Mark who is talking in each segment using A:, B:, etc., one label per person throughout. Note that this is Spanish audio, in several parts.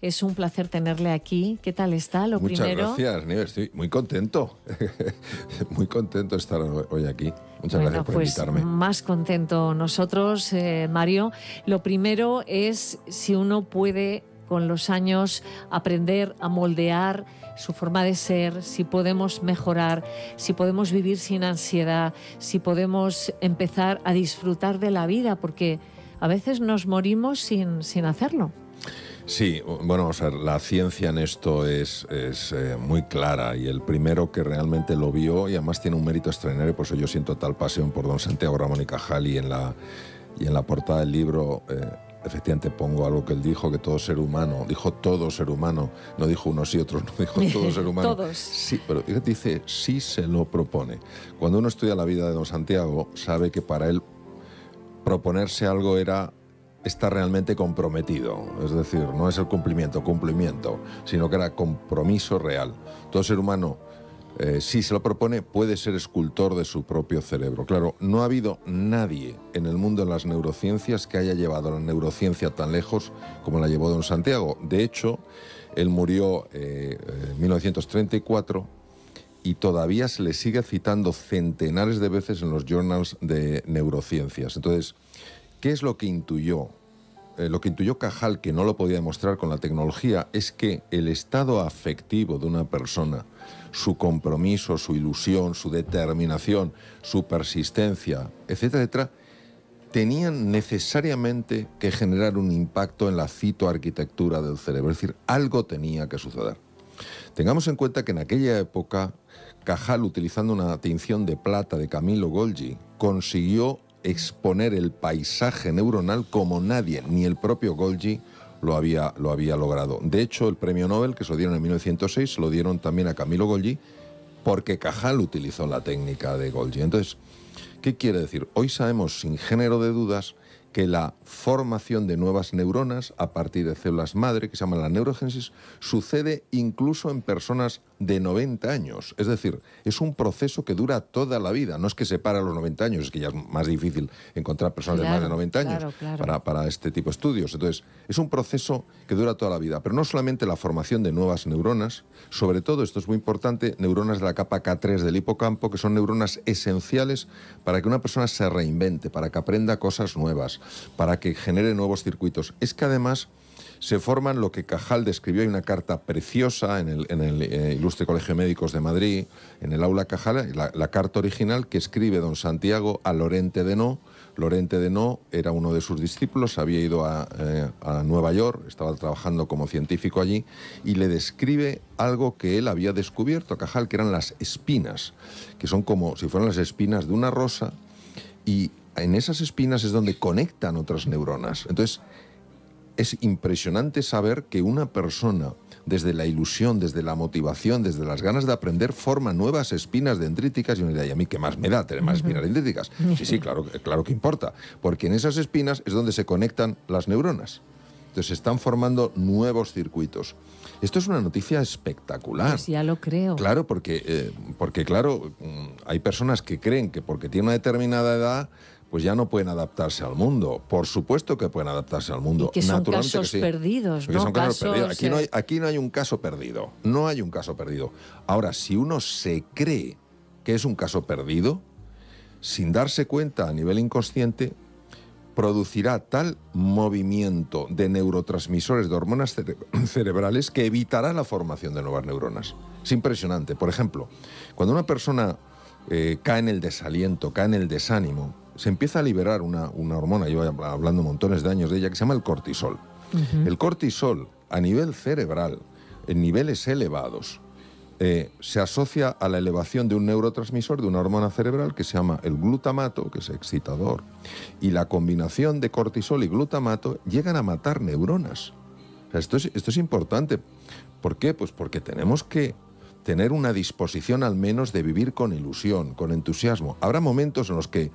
A: Es un placer tenerle aquí. ¿Qué tal está? Muchas gracias,
B: Nieves. Estoy muy contento. muy contento de estar hoy aquí. Muchas gracias por pues, invitarme.
A: Más contento nosotros, eh, Mario. Lo primero es si uno puede con los años aprender a moldear su forma de ser, si podemos mejorar, si podemos vivir sin ansiedad, si podemos empezar a disfrutar de la vida, porque a veces nos morimos sin, sin hacerlo.
B: Sí, bueno, sea, la ciencia en esto es, es eh, muy clara y el primero que realmente lo vio y además tiene un mérito extraordinario, por eso yo siento tal pasión por don Santiago Ramón y Cajal y en la, y en la portada del libro... Eh, efectivamente pongo algo que él dijo, que todo ser humano, dijo todo ser humano, no dijo unos y otros, no dijo todo ser humano. Sí, pero dice, sí se lo propone. Cuando uno estudia la vida de don Santiago, sabe que para él proponerse algo era está realmente comprometido. Es decir, no es el cumplimiento, cumplimiento, sino que era compromiso real. Todo ser humano, eh, si se lo propone, puede ser escultor de su propio cerebro. Claro, no ha habido nadie en el mundo de las neurociencias que haya llevado la neurociencia tan lejos como la llevó don Santiago. De hecho, él murió eh, en 1934 y todavía se le sigue citando centenares de veces en los journals de neurociencias. Entonces, ¿Qué es lo que intuyó? Eh, lo que intuyó Cajal, que no lo podía demostrar con la tecnología, es que el estado afectivo de una persona, su compromiso, su ilusión, su determinación, su persistencia, etcétera, etcétera, tenían necesariamente que generar un impacto en la citoarquitectura del cerebro, es decir, algo tenía que suceder. Tengamos en cuenta que en aquella época Cajal, utilizando una tinción de plata de Camilo Golgi, consiguió exponer el paisaje neuronal como nadie, ni el propio Golgi, lo había, lo había logrado. De hecho, el premio Nobel que se lo dieron en 1906 se lo dieron también a Camilo Golgi porque Cajal utilizó la técnica de Golgi. Entonces, ¿qué quiere decir? Hoy sabemos sin género de dudas que la formación de nuevas neuronas a partir de células madre, que se llama la neurogénesis, sucede incluso en personas de 90 años. Es decir, es un proceso que dura toda la vida. No es que se para a los 90 años, es que ya es más difícil encontrar personas de más de 90 años Para, para este tipo de estudios. Entonces, es un proceso que dura toda la vida. Pero no solamente la formación de nuevas neuronas, sobre todo, esto es muy importante, neuronas de la capa K3 del hipocampo, que son neuronas esenciales para que una persona se reinvente, para que aprenda cosas nuevas para que genere nuevos circuitos. Es que además se forman lo que Cajal describió, hay una carta preciosa en el, eh, Ilustre Colegio Médicos de Madrid, en el aula Cajal, la, carta original que escribe don Santiago a Lorente de No. Lorente de No era uno de sus discípulos, había ido eh, a, Nueva York, estaba trabajando como científico allí, y le describe algo que él había descubierto, Cajal, que eran las espinas, que son como si fueran las espinas de una rosa, y en esas espinas es donde conectan otras neuronas. Entonces, es impresionante saber que una persona, desde la ilusión, desde la motivación, desde las ganas de aprender, forma nuevas espinas dendríticas y una idea ¿y a mí qué más me da tener más espinas dendríticas? Sí, sí, claro, claro que importa, porque en esas espinas es donde se conectan las neuronas. Entonces se están formando nuevos circuitos. Esto es una noticia espectacular. Sí, pues ya lo creo. Claro, porque, eh, porque claro, mm, hay personas que creen que porque tiene una determinada edad pues ya no pueden adaptarse al mundo. Por supuesto que pueden adaptarse al mundo. que son casos perdidos, eh. Aquí, no hay, un caso perdido. No hay un caso perdido. Ahora, si uno se cree que es un caso perdido, sin darse cuenta a nivel inconsciente, producirá tal movimiento de neurotransmisores, de hormonas cerebrales, que evitará la formación de nuevas neuronas. Es impresionante. Por ejemplo, cuando una persona eh, cae en el desaliento, cae en el desánimo, se empieza a liberar una, una hormona, yo hablando montones de años de ella, que se llama el cortisol. El cortisol a nivel cerebral, en niveles elevados, eh, se asocia a la elevación de un neurotransmisor, de una hormona cerebral que se llama el glutamato, que es excitador, y la combinación de cortisol y glutamato llegan a matar neuronas. esto, esto es importante. ¿Por qué? Pues porque tenemos que tener una disposición al menos de vivir con ilusión, con entusiasmo. Habrá momentos en los que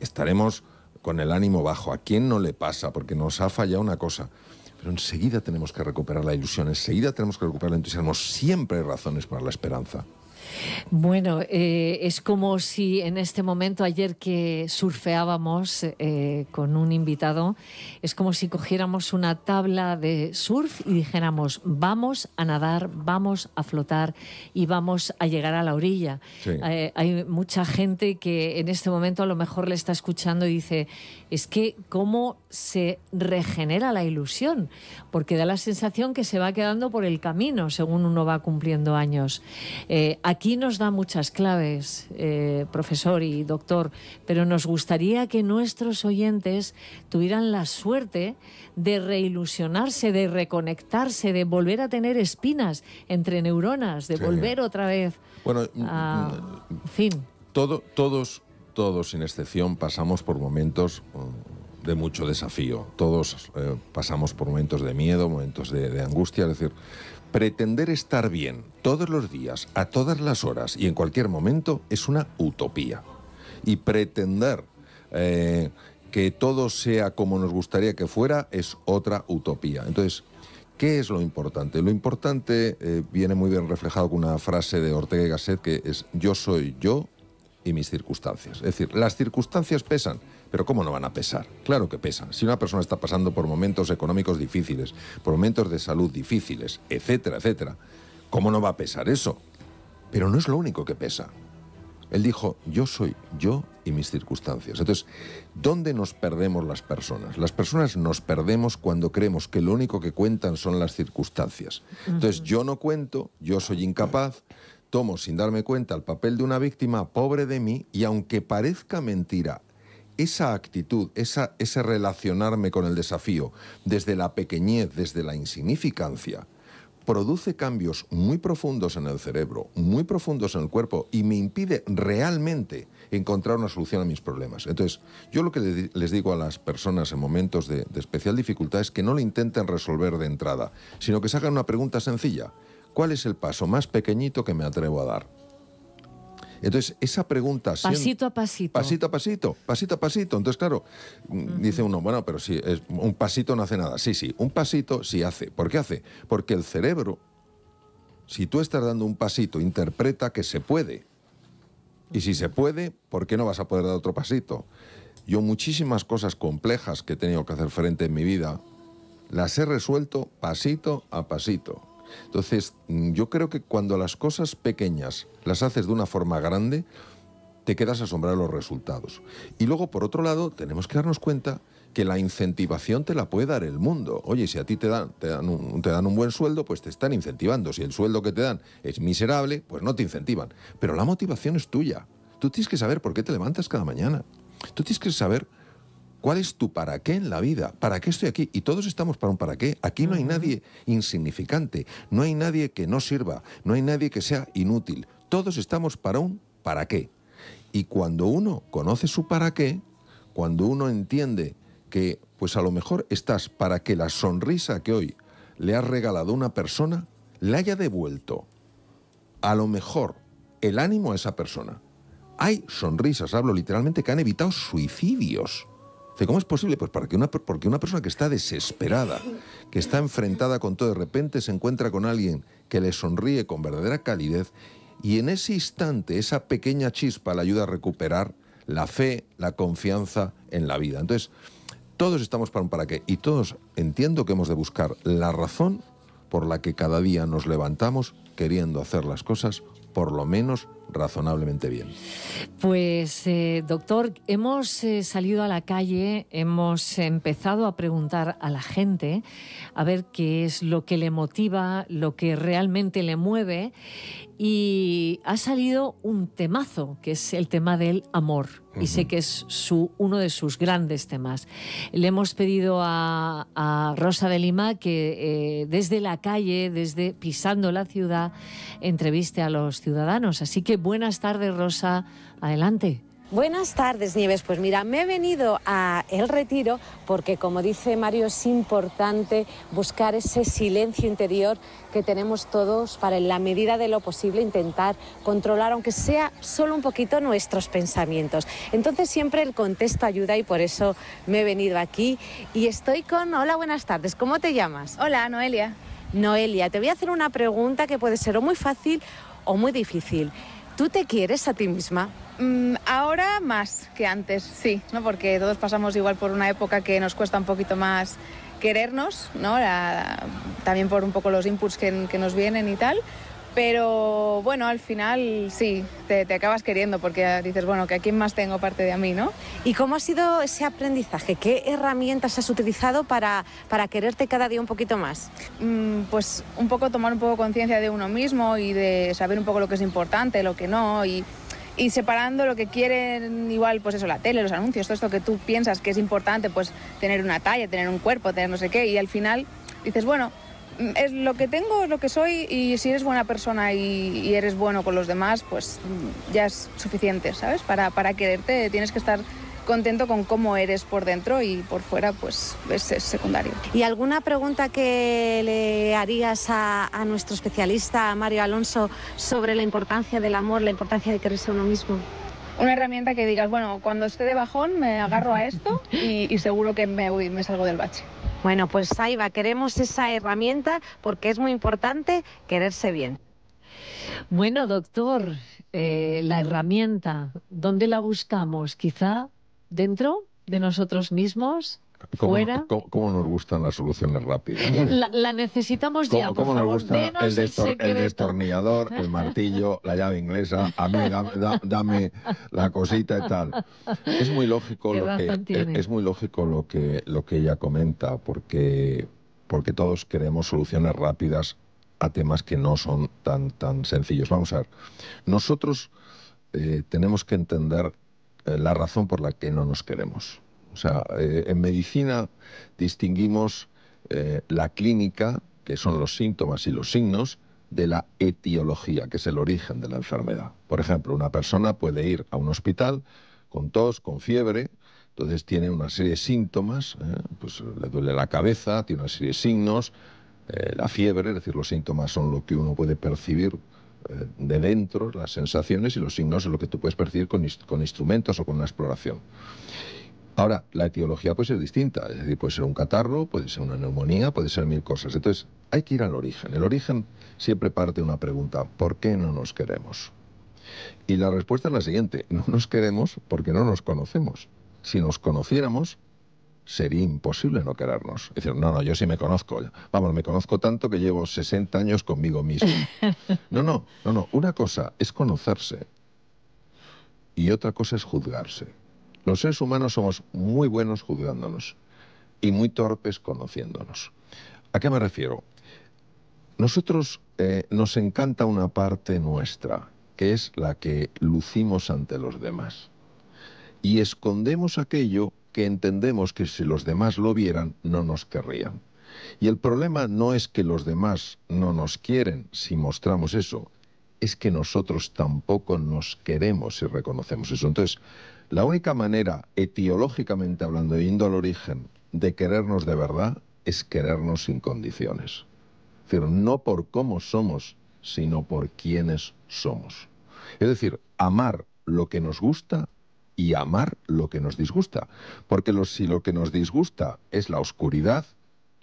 B: estaremos con el ánimo bajo. ¿A quién no le pasa? Porque nos ha fallado una cosa. Pero enseguida tenemos que recuperar la ilusión, enseguida tenemos que recuperar el entusiasmo. Siempre hay razones para la esperanza.
A: Bueno, eh, es como si en este momento, ayer que surfeábamos eh, con un invitado, es como si cogiéramos una tabla de surf y dijéramos, vamos a nadar, vamos a flotar y vamos a llegar a la orilla. Eh, hay mucha gente que en este momento a lo mejor le está escuchando y dice, es que cómo se regenera la ilusión, porque da la sensación que se va quedando por el camino según uno va cumpliendo años aquí nos da muchas claves, eh, profesor y doctor, pero nos gustaría que nuestros oyentes tuvieran la suerte de reilusionarse, de reconectarse, de volver a tener espinas entre neuronas, de volver otra vez. Bueno, mm, a... Mm, fin.
B: Todo, todos, todos sin excepción pasamos por momentos mm, de mucho desafío. Todos eh, pasamos por momentos de miedo, momentos de, angustia, es decir, pretender estar bien todos los días, a todas las horas y en cualquier momento es una utopía. Y pretender eh, que todo sea como nos gustaría que fuera es otra utopía. Entonces, ¿qué es lo importante? Lo importante eh, viene muy bien reflejado con una frase de Ortega y Gasset que es yo soy yo y mis circunstancias. Es decir, las circunstancias pesan pero ¿cómo no van a pesar? Claro que pesan. Si una persona está pasando por momentos económicos difíciles, por momentos de salud difíciles, etcétera, etcétera, ¿cómo no va a pesar eso? Pero no es lo único que pesa. Él dijo, yo soy yo y mis circunstancias. Entonces, ¿dónde nos perdemos las personas? Las personas nos perdemos cuando creemos que lo único que cuentan son las circunstancias. Entonces, yo no cuento, yo soy incapaz, tomo sin darme cuenta el papel de una víctima pobre de mí y aunque parezca mentira, esa actitud, esa, ese relacionarme con el desafío desde la pequeñez, desde la insignificancia, produce cambios muy profundos en el cerebro, muy profundos en el cuerpo y me impide realmente encontrar una solución a mis problemas. Entonces, yo lo que les digo a las personas en momentos de, de especial dificultad es que no lo intenten resolver de entrada, sino que se hagan una pregunta sencilla. ¿Cuál es el paso más pequeñito que me atrevo a dar? Entonces, esa pregunta... Pasito
A: a pasito. Pasito
B: a pasito, pasito a pasito. Entonces, claro, mm, dice uno, bueno, pero si un pasito no hace nada. Sí, sí, un pasito sí hace. ¿Por qué hace? Porque el cerebro, si tú estás dando un pasito, interpreta que se puede. Y si se puede, ¿por qué no vas a poder dar otro pasito? Yo muchísimas cosas complejas que he tenido que hacer frente en mi vida, las he resuelto pasito a pasito. Entonces, mm, yo creo que cuando las cosas pequeñas las haces de una forma grande, te quedas asombrado los resultados. Y luego, por otro lado, tenemos que darnos cuenta que la incentivación te la puede dar el mundo. Oye, si a ti te dan, te dan un buen sueldo, pues te están incentivando. Si el sueldo que te dan es miserable, pues no te incentivan. Pero la motivación es tuya. Tú tienes que saber por qué te levantas cada mañana. Tú tienes que saber ¿Cuál es tu para qué en la vida? ¿Para qué estoy aquí? Y todos estamos para un para qué. Aquí no hay nadie insignificante, no hay nadie que no sirva, no hay nadie que sea inútil. Todos estamos para un para qué. Y cuando uno conoce su para qué, cuando uno entiende que pues a lo mejor estás para que la sonrisa que hoy le has regalado a una persona le haya devuelto a lo mejor el ánimo a esa persona. Hay sonrisas, hablo literalmente, que han evitado suicidios ¿Cómo es posible? Pues para que una, porque una persona que está desesperada, que está enfrentada con todo, de repente se encuentra con alguien que le sonríe con verdadera calidez y en ese instante esa pequeña chispa le ayuda a recuperar la fe, la confianza en la vida. Entonces, todos estamos para un para qué y todos entiendo que hemos de buscar la razón por la que cada día nos levantamos queriendo hacer las cosas por lo menos razonablemente bien.
A: Pues eh, doctor, hemos eh, salido a la calle, hemos empezado a preguntar a la gente a ver qué es lo que le motiva, lo que realmente le mueve y ha salido un temazo, que es el tema del amor. Y sé que es su, uno de sus grandes temas. Le hemos pedido a, Rosa de Lima que eh, desde la calle, desde pisando la ciudad, entreviste a los ciudadanos. Así que Buenas tardes, Rosa. Adelante.
C: Buenas tardes, Nieves. Pues mira, me he venido a El Retiro porque, como dice Mario, es importante buscar ese silencio interior que tenemos todos para, en la medida de lo posible, intentar controlar, aunque sea solo un poquito, nuestros pensamientos. Entonces, siempre el contexto ayuda y por eso me he venido aquí. Y estoy con. Hola, buenas tardes. ¿Cómo te llamas? Hola, Noelia. Noelia, te voy a hacer una pregunta que puede ser o muy fácil o muy difícil. ¿Tú te quieres a ti misma? Mm, ahora más que antes, sí, porque todos pasamos igual por una época que nos cuesta un poquito más querernos, también por un poco los inputs que nos vienen y tal. Pero bueno, al final sí, te, acabas queriendo porque dices, bueno, que a más tengo parte de a mí, ¿no? ¿Y cómo ha sido ese aprendizaje? ¿Qué herramientas has utilizado para, quererte cada día un poquito más? Mm, pues un poco tomar un poco conciencia de uno mismo y de saber un poco lo que es importante, lo que no y, y separando lo que quieren igual, pues eso, la tele, los anuncios, todo esto que tú piensas que es importante, pues tener una talla, tener un cuerpo, tener no sé qué y al final dices, bueno, es lo que tengo, es lo que soy y si eres buena persona y, eres bueno con los demás, pues mm, ya es suficiente, ¿sabes? Para, para, quererte tienes que estar contento con cómo eres por dentro y por fuera, pues es, es secundario. ¿Y alguna pregunta que le harías a, nuestro especialista, Mario Alonso, sobre la importancia del amor, la importancia de quererse uno mismo? una herramienta que digas, bueno, cuando esté de bajón me agarro a esto y, seguro que me, me salgo del bache. Bueno, pues Saiba, queremos esa herramienta
A: porque es muy importante quererse bien. Bueno, doctor, eh, la herramienta, ¿dónde la buscamos? Quizá dentro de nosotros mismos, ¿Cómo,
B: nos gustan las soluciones rápidas?
A: La, necesitamos ya. por favor, nos gusta el,
B: destornillador, el martillo, la llave inglesa? A mí, dame, la cosita y tal. Es muy lógico lo que es muy lógico lo que lo que ella comenta, porque porque todos queremos soluciones rápidas a temas que no son tan tan sencillos. Vamos a ver. Nosotros eh, tenemos que entender eh, la razón por la que no nos queremos sea, eh, en medicina distinguimos eh, la clínica, que son los síntomas y los signos, de la etiología, que es el origen de la enfermedad. Por ejemplo, una persona puede ir a un hospital con tos, con fiebre, entonces tiene una serie de síntomas, ¿eh? pues le duele la cabeza, tiene una serie de signos, la fiebre, es decir, los síntomas son lo que uno puede percibir de dentro, las sensaciones, y los signos es lo que tú puedes percibir con instrumentos o con una exploración. Ahora, la etiología puede ser distinta, es decir, puede ser un catarro, puede ser una neumonía, puede ser mil cosas. Entonces, hay que ir al origen. El origen siempre parte de una pregunta, ¿por qué no nos queremos? Y la respuesta es la siguiente, no nos queremos porque no nos conocemos. Si nos conociéramos, sería imposible no querernos. Es decir, no, no, yo sí me conozco. Vamos, me conozco tanto que llevo 60 años conmigo mismo. No, no, no, no. Una cosa es conocerse y otra cosa es juzgarse. Los seres humanos somos muy buenos juzgándonos y muy torpes conociéndonos. ¿A qué me refiero? Nosotros eh, nos encanta una parte nuestra, que es la que lucimos ante los demás. Y escondemos aquello que entendemos que si los demás lo vieran no nos querrían. Y el problema no es que los demás no nos quieren si mostramos eso, es que nosotros tampoco nos queremos si reconocemos eso. Entonces, la única manera, etiológicamente hablando, e yendo al origen, de querernos de verdad es querernos sin condiciones. Es decir, no por cómo somos, sino por quiénes somos. Es decir, amar lo que nos gusta y amar lo que nos disgusta. Porque si lo que nos disgusta es la oscuridad,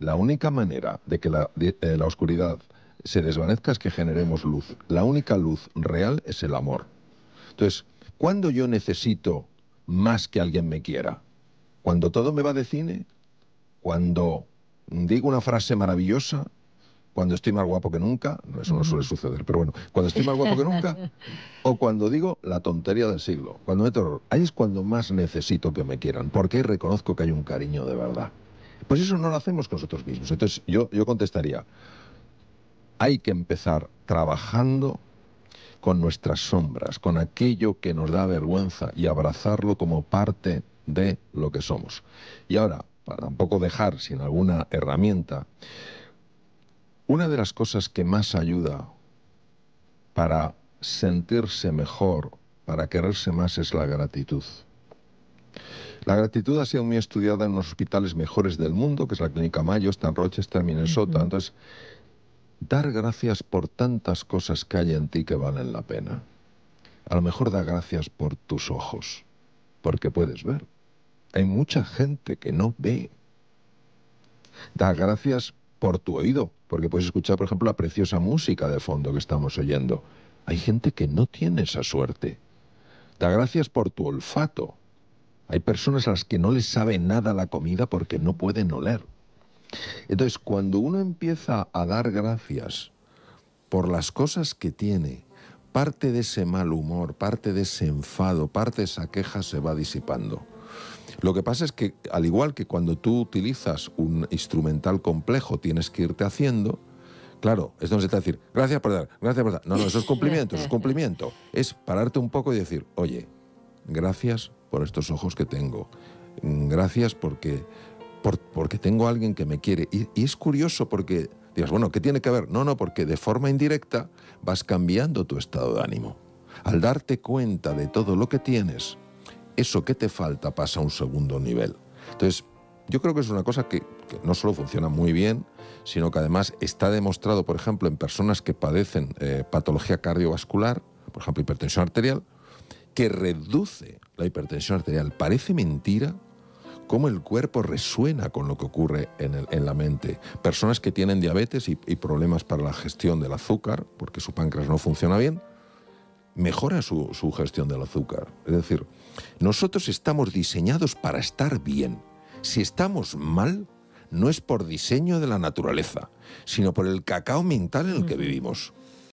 B: la única manera de que la, eh, la oscuridad se desvanezca es que generemos luz. La única luz real es el amor. Entonces, cuando yo necesito más que alguien me quiera. Cuando todo me va de cine, cuando digo una frase maravillosa, cuando estoy más guapo que nunca, eso no suele suceder, pero bueno, cuando estoy más guapo que nunca, o cuando digo la tontería del siglo, cuando meto ahí es cuando más necesito que me quieran, porque ahí reconozco que hay un cariño de verdad. Pues eso no lo hacemos con nosotros mismos. Entonces yo, yo contestaría, hay que empezar trabajando con nuestras sombras, con aquello que nos da vergüenza y abrazarlo como parte de lo que somos. Y ahora, para tampoco dejar sin alguna herramienta, una de las cosas que más ayuda para sentirse mejor, para quererse más, es la gratitud. La gratitud ha sido muy estudiada en los hospitales mejores del mundo, que es la Clínica Mayo, está en Rochester, Minnesota dar gracias por tantas cosas que hay en ti que valen la pena. A lo mejor da gracias por tus ojos, porque puedes ver. Hay mucha gente que no ve. Da gracias por tu oído, porque puedes escuchar, por ejemplo, la preciosa música de fondo que estamos oyendo. Hay gente que no tiene esa suerte. Da gracias por tu olfato. Hay personas a las que no les sabe nada la comida porque no pueden oler. Entonces, cuando uno empieza a dar gracias por las cosas que tiene, parte de ese mal humor, parte de ese enfado, parte de esa queja se va disipando. Lo que pasa es que, al igual que cuando tú utilizas un instrumental complejo, tienes que irte haciendo, claro, esto no se te va decir, gracias por dar, gracias por dar. No, no, eso es cumplimiento, eso es cumplimiento. Es pararte un poco y decir, oye, gracias por estos ojos que tengo, gracias porque porque tengo a alguien que me quiere. Y, es curioso porque digas, bueno, ¿qué tiene que ver? No, no, porque de forma indirecta vas cambiando tu estado de ánimo. Al darte cuenta de todo lo que tienes, eso que te falta pasa a un segundo nivel. Entonces, yo creo que es una cosa que, no solo funciona muy bien, sino que además está demostrado, por ejemplo, en personas que padecen eh, patología cardiovascular, por ejemplo, hipertensión arterial, que reduce la hipertensión arterial. Parece mentira, cómo el cuerpo resuena con lo que ocurre en, la mente. Personas que tienen diabetes y, problemas para la gestión del azúcar, porque su páncreas no funciona bien, mejora su, su gestión del azúcar. Es decir, nosotros estamos diseñados para estar bien. Si estamos mal, no es por diseño de la naturaleza, sino por el cacao mental en el que vivimos.